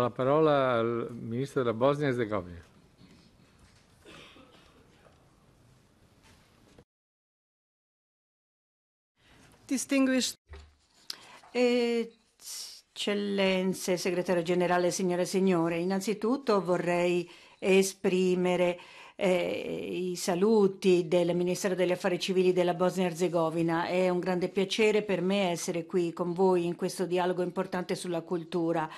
La parola al ministro della Bosnia e Herzegovina. Eccellenze, segretario generale, signore e signore, innanzitutto vorrei esprimere eh, i saluti del Ministero degli Affari Civili della Bosnia-Herzegovina. È un grande piacere per me essere qui con voi in questo dialogo importante sulla cultura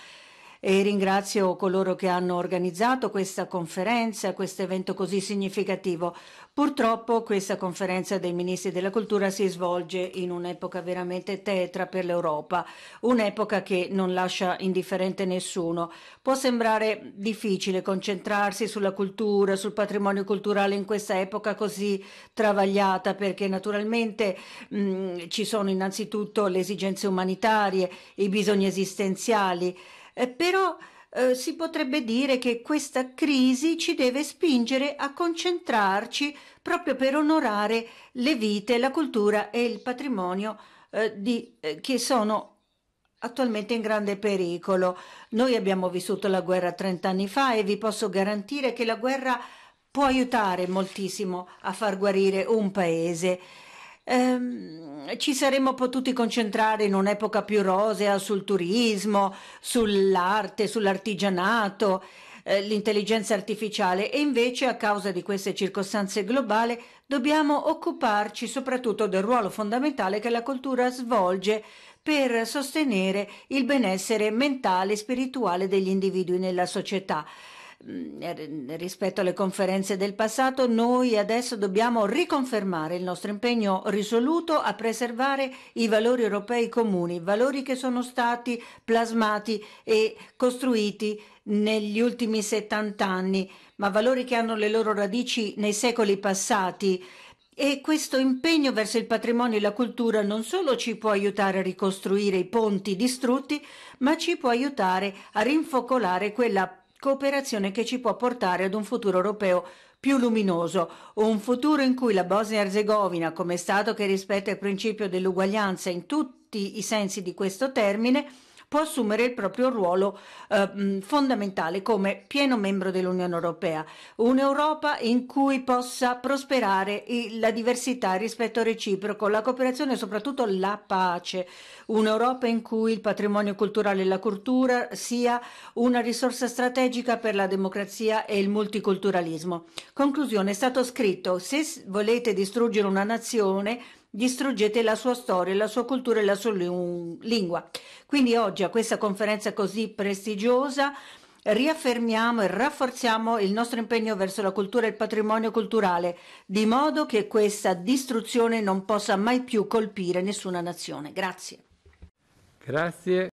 e ringrazio coloro che hanno organizzato questa conferenza, questo evento così significativo. Purtroppo questa conferenza dei ministri della cultura si svolge in un'epoca veramente tetra per l'Europa, un'epoca che non lascia indifferente nessuno. Può sembrare difficile concentrarsi sulla cultura, sul patrimonio culturale in questa epoca così travagliata perché naturalmente mh, mm, ci sono innanzitutto le esigenze umanitarie, i bisogni esistenziali, eh, però eh, si potrebbe dire che questa crisi ci deve spingere a concentrarci proprio per onorare le vite, la cultura e il patrimonio eh, di, eh, che sono attualmente in grande pericolo. Noi abbiamo vissuto la guerra 30 anni fa e vi posso garantire che la guerra può aiutare moltissimo a far guarire un paese ehm, ci saremmo potuti concentrare in un'epoca più rosea sul turismo, sull'arte, sull'artigianato, eh, l'intelligenza artificiale e invece a causa di queste circostanze globali dobbiamo occuparci soprattutto del ruolo fondamentale che la cultura svolge per sostenere il benessere mentale e spirituale degli individui nella società. Mm, er, rispetto alle conferenze del passato, noi adesso dobbiamo riconfermare il nostro impegno risoluto a preservare i valori europei comuni, valori che sono stati plasmati e costruiti negli ultimi 70 anni, ma valori che hanno le loro radici nei secoli passati. E questo impegno verso il patrimonio e la cultura non solo ci può aiutare a ricostruire i ponti distrutti, ma ci può aiutare a rinfocolare quella cooperazione che ci può portare ad un futuro europeo più luminoso, un futuro in cui la Bosnia-Herzegovina, come Stato che rispetta il principio dell'uguaglianza in tutti i sensi di questo termine, può assumere il proprio ruolo eh, fondamentale come pieno membro dell'Unione Europea, un'Europa in cui possa prosperare la diversità, il rispetto reciproco, la cooperazione e soprattutto la pace, un'Europa in cui il patrimonio culturale e la cultura sia una risorsa strategica per la democrazia e il multiculturalismo. Conclusione, è stato scritto se volete distruggere una nazione distruggete la sua storia, la sua cultura e la sua lingua. Quindi oggi a questa conferenza così prestigiosa riaffermiamo e rafforziamo il nostro impegno verso la cultura e il patrimonio culturale, di modo che questa distruzione non possa mai più colpire nessuna nazione. Grazie. Grazie.